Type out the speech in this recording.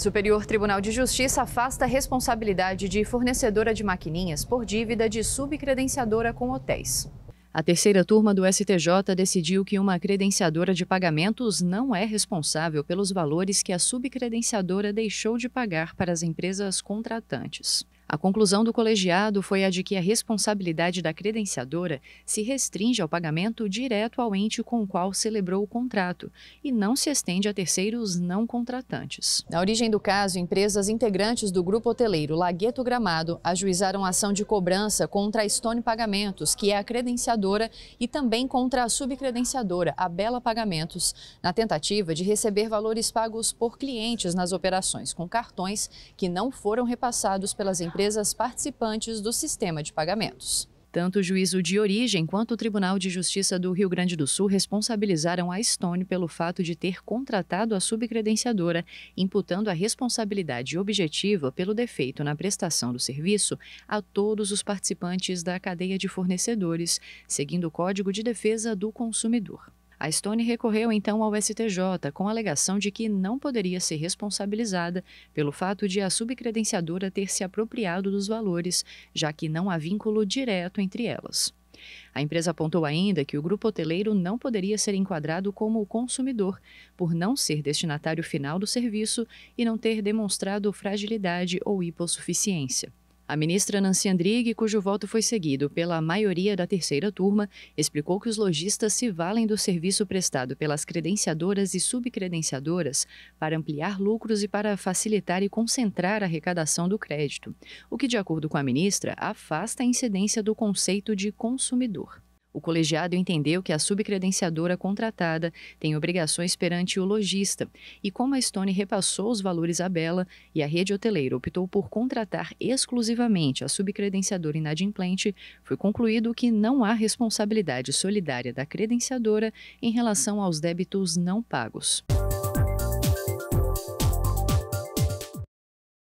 Superior Tribunal de Justiça afasta a responsabilidade de fornecedora de maquininhas por dívida de subcredenciadora com hotéis. A terceira turma do STJ decidiu que uma credenciadora de pagamentos não é responsável pelos valores que a subcredenciadora deixou de pagar para as empresas contratantes. A conclusão do colegiado foi a de que a responsabilidade da credenciadora se restringe ao pagamento direto ao ente com o qual celebrou o contrato e não se estende a terceiros não contratantes. Na origem do caso, empresas integrantes do grupo hoteleiro Lagueto Gramado ajuizaram ação de cobrança contra a Stone Pagamentos, que é a credenciadora, e também contra a subcredenciadora, a Bela Pagamentos, na tentativa de receber valores pagos por clientes nas operações com cartões que não foram repassados pelas empresas empresas participantes do sistema de pagamentos. Tanto o juízo de origem quanto o Tribunal de Justiça do Rio Grande do Sul responsabilizaram a Stone pelo fato de ter contratado a subcredenciadora, imputando a responsabilidade objetiva pelo defeito na prestação do serviço a todos os participantes da cadeia de fornecedores, seguindo o Código de Defesa do Consumidor. A Stone recorreu então ao STJ com a alegação de que não poderia ser responsabilizada pelo fato de a subcredenciadora ter se apropriado dos valores, já que não há vínculo direto entre elas. A empresa apontou ainda que o grupo hoteleiro não poderia ser enquadrado como consumidor, por não ser destinatário final do serviço e não ter demonstrado fragilidade ou hipossuficiência. A ministra Nancy Andrighi, cujo voto foi seguido pela maioria da terceira turma, explicou que os lojistas se valem do serviço prestado pelas credenciadoras e subcredenciadoras para ampliar lucros e para facilitar e concentrar a arrecadação do crédito, o que, de acordo com a ministra, afasta a incidência do conceito de consumidor. O colegiado entendeu que a subcredenciadora contratada tem obrigações perante o lojista, e como a Stone repassou os valores à Bela e a rede hoteleira optou por contratar exclusivamente a subcredenciadora inadimplente, foi concluído que não há responsabilidade solidária da credenciadora em relação aos débitos não pagos.